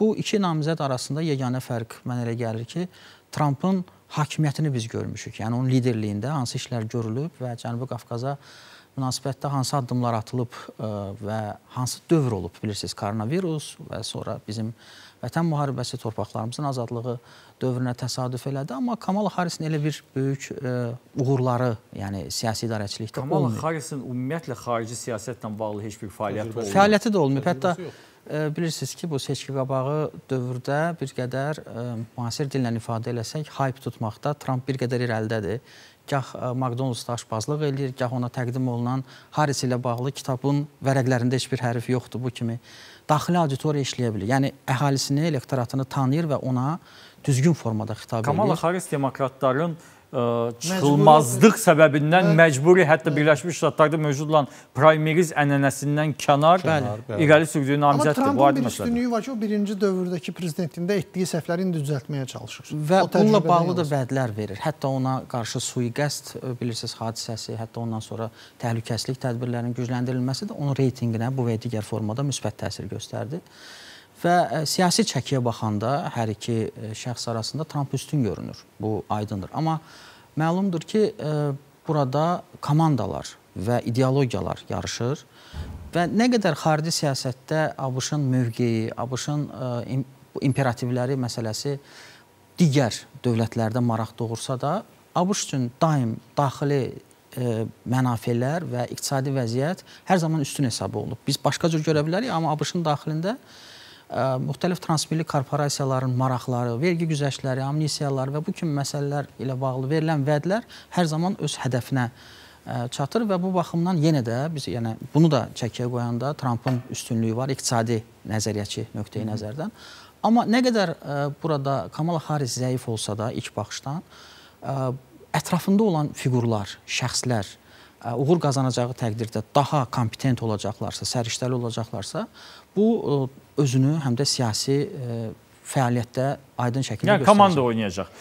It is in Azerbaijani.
Bu iki namizəd arasında yeganə fərq mən elə gəlir ki, Trampın hakimiyyətini biz görmüşük. Yəni onun liderliyində hansı işlər görülüb və Cənubi Qafqaza münasibətdə hansı addımlar atılıb ə, e, və hansı dövr olub, bilirsiniz, koronavirus və sonra bizim vətən müharibəsi, torpaqlarımızın azadlığı dövrünə təsadüf elədi, amma Kamala Harrisin elə bir böyük ə, e, uğurları, yəni siyasi idarəçilikdə Kamala olmayıb. Kamala Harrisin ümumiyyətlə xarici siyasətlə bağlı heç bir fəaliyyəti olmayıb. Fəaliyyəti də olmayıb. Hətta yox bilirsiniz ki, bu seçki qabağı dövrdə bir qədər müasir dillə ifadə eləsək, hype tutmaqda Tramp bir qədər irəlidədir. Gah e, McDonald's-da aşbazlıq eləyir, gah ona təqdim olunan Harris ilə bağlı kitabın vərəqlərində heç bir hərf yoxdur bu kimi. Daxili auditoriya işləyə bilir. Yəni əhalisini, elektoratını tanıyır və ona düzgün formada xitab Kamala eləyir. Kamala Harris demokratların e, ə, çıxılmazlıq səbəbindən Bəli. məcburi hətta Birləşmiş Ştatlarda mövcud olan primeriz ənənəsindən kənar irəli sürdüyü namizəddir. Amma Trumpın bir üstünlüyü var ki, o birinci dövrdəki prezidentində etdiyi səhvləri indi düzəltməyə çalışır. Və bununla bağlı da vədlər verir. Hətta ona qarşı sui qəsd e, bilirsiniz hadisəsi, hətta ondan sonra təhlükəsizlik tədbirlərinin gücləndirilməsi də onun reytinqinə bu və digər formada müsbət təsir göstərdi. Və e, siyasi çəkiyə baxanda hər iki e, şəxs arasında Tramp üstün görünür. Bu aydındır. Amma məlumdur ki, burada komandalar və ideologiyalar yarışır və nə qədər xarici siyasətdə ABŞ-ın mövqeyi, ABŞ-ın imperativləri məsələsi digər dövlətlərdə maraq doğursa da, ABŞ üçün daim daxili ə, e, mənafelər və iqtisadi vəziyyət hər zaman üstün hesab olunub. Biz başqa cür görə bilərik, amma ABŞ-ın daxilində ə, e, müxtəlif transmilli korporasiyaların maraqları, vergi güzəştləri, amnisiyalar və bu kimi məsələlər ilə bağlı verilən vədlər hər zaman öz hədəfinə ə, e, çatır və bu baxımdan yenə də biz yəni bunu da çəkiyə qoyanda Trampın üstünlüyü var iqtisadi nəzəriyyəçi nöqteyi nəzərdən. Amma nə qədər ə, burada Kamala Harris zəif olsa da ilk baxışdan, ətrafında olan fiqurlar, şəxslər uğur qazanacağı təqdirdə daha kompetent olacaqlarsa, səriştəli olacaqlarsa, bu özünü həm də siyasi fəaliyyətdə aydın şəkildə yəni, göstərəcək. Yəni komanda oynayacaq.